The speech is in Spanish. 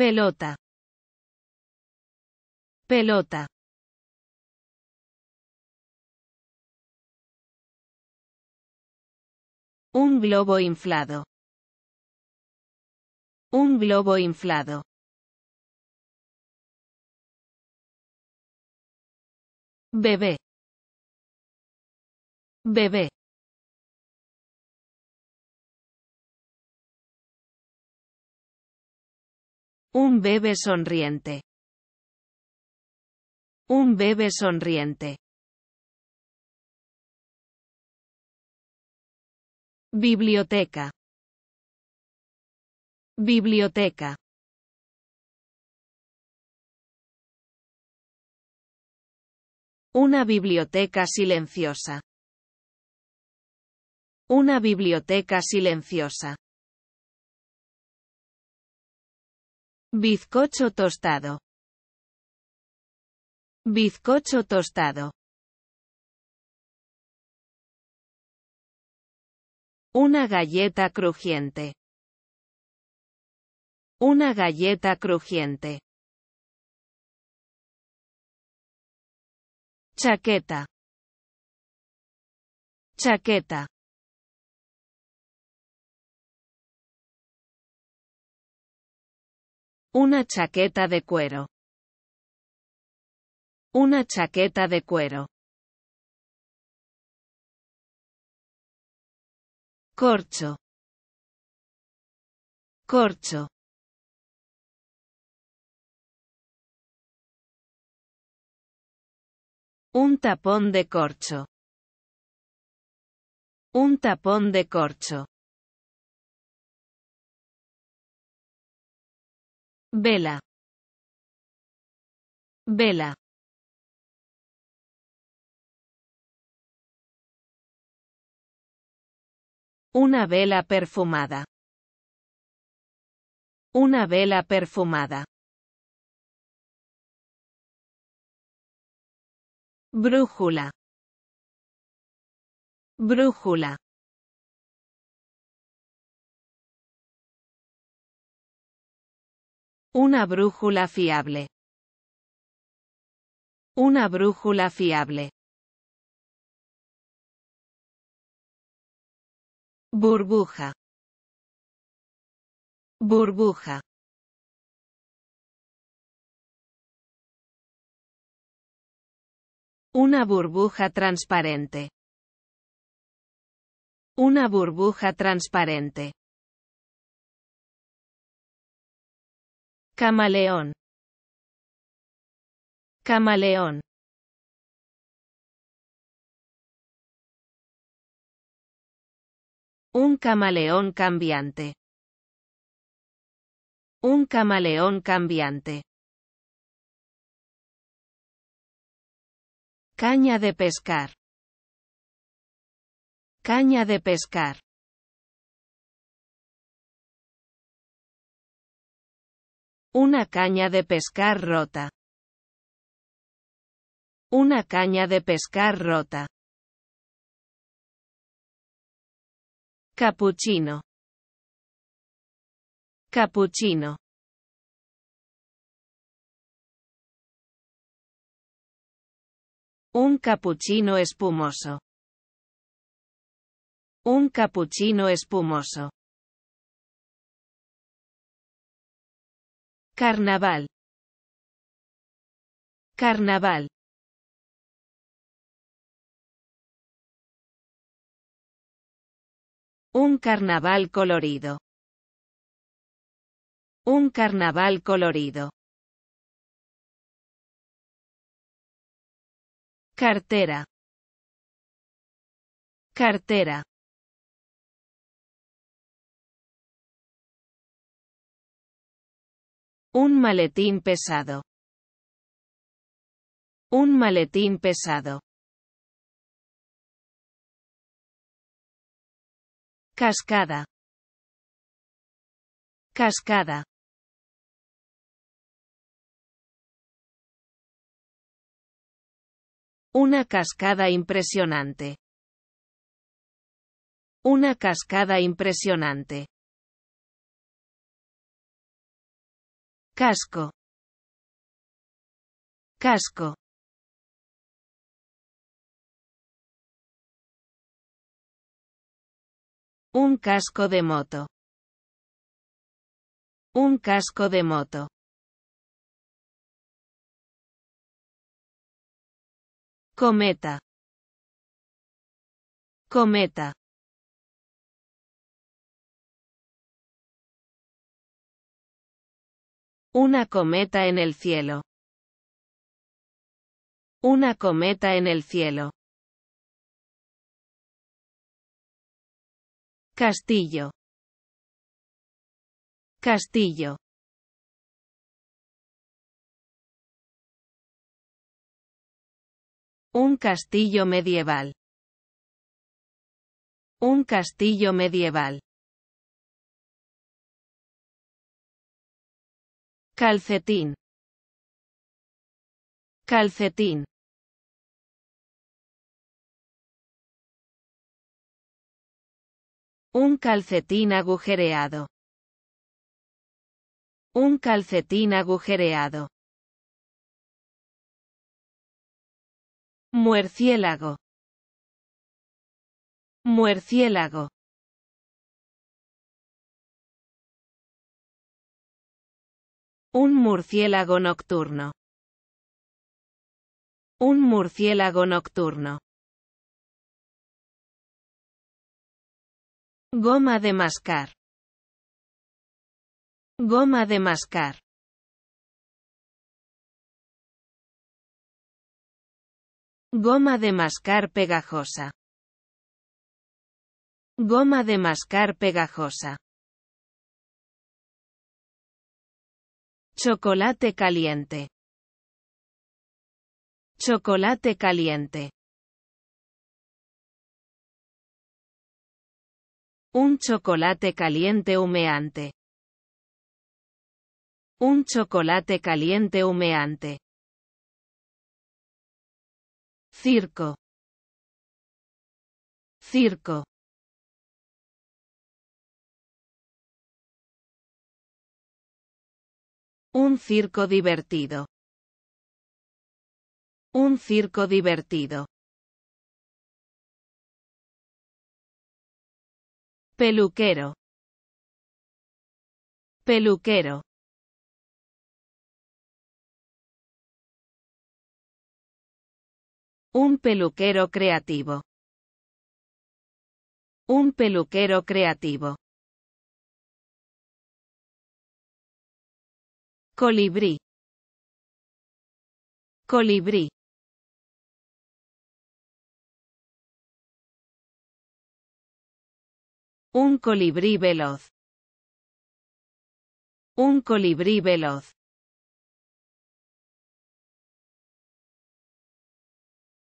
pelota, pelota. Un globo inflado. Un globo inflado. Bebé. Bebé. Un bebé sonriente. Un bebé sonriente. Biblioteca. Biblioteca. Una biblioteca silenciosa. Una biblioteca silenciosa. Bizcocho tostado. Bizcocho tostado. Una galleta crujiente. Una galleta crujiente. Chaqueta. Chaqueta. Una chaqueta de cuero. Una chaqueta de cuero. Corcho. Corcho. Un tapón de corcho. Un tapón de corcho. Vela. Vela. Una vela perfumada. Una vela perfumada. Brújula. Brújula. Una brújula fiable. Una brújula fiable. Burbuja. Burbuja. Una burbuja transparente. Una burbuja transparente. Camaleón. Camaleón. Un camaleón cambiante. Un camaleón cambiante. Caña de pescar. Caña de pescar. Una caña de pescar rota. Una caña de pescar rota. Capuchino. Capuchino. Un capuchino espumoso. Un capuchino espumoso. Carnaval. Carnaval. Un carnaval colorido. Un carnaval colorido. Cartera. Cartera. Un maletín pesado. Un maletín pesado. Cascada. Cascada. Una cascada impresionante. Una cascada impresionante. casco, casco. Un casco de moto. Un casco de moto. Cometa. Cometa. Una cometa en el cielo. Una cometa en el cielo. Castillo. Castillo. Un castillo medieval. Un castillo medieval. calcetín calcetín un calcetín agujereado un calcetín agujereado Muerciélago. Muerciélago. Un murciélago nocturno. Un murciélago nocturno. Goma de mascar. Goma de mascar. Goma de mascar pegajosa. Goma de mascar pegajosa. Chocolate caliente. Chocolate caliente. Un chocolate caliente humeante. Un chocolate caliente humeante. Circo. Circo. Un circo divertido. Un circo divertido. Peluquero. Peluquero. Un peluquero creativo. Un peluquero creativo. Colibrí. Colibrí. Un colibrí veloz. Un colibrí veloz.